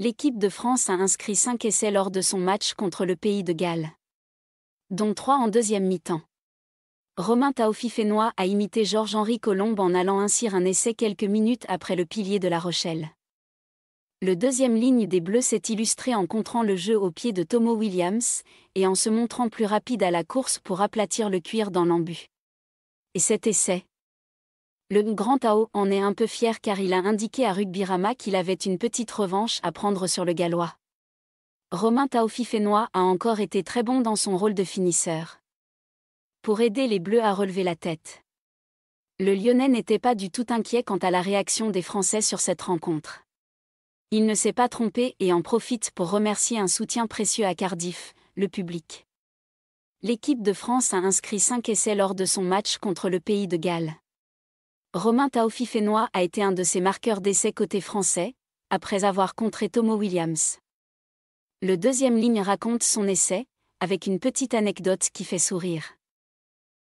l'équipe de France a inscrit 5 essais lors de son match contre le pays de Galles. Dont 3 en deuxième mi-temps. Romain Taofi-Fénois a imité Georges-Henri Colombe en allant ainsi un essai quelques minutes après le pilier de La Rochelle. Le deuxième ligne des Bleus s'est illustré en contrant le jeu au pied de Tomo Williams et en se montrant plus rapide à la course pour aplatir le cuir dans l'embu. Et cet essai, le grand Tao en est un peu fier car il a indiqué à Rama qu'il avait une petite revanche à prendre sur le gallois. Romain Taofifénois a encore été très bon dans son rôle de finisseur. Pour aider les Bleus à relever la tête. Le Lyonnais n'était pas du tout inquiet quant à la réaction des Français sur cette rencontre. Il ne s'est pas trompé et en profite pour remercier un soutien précieux à Cardiff, le public. L'équipe de France a inscrit 5 essais lors de son match contre le pays de Galles. Romain Taofi Fénois a été un de ses marqueurs d'essai côté français, après avoir contré Tomo Williams. Le deuxième ligne raconte son essai, avec une petite anecdote qui fait sourire.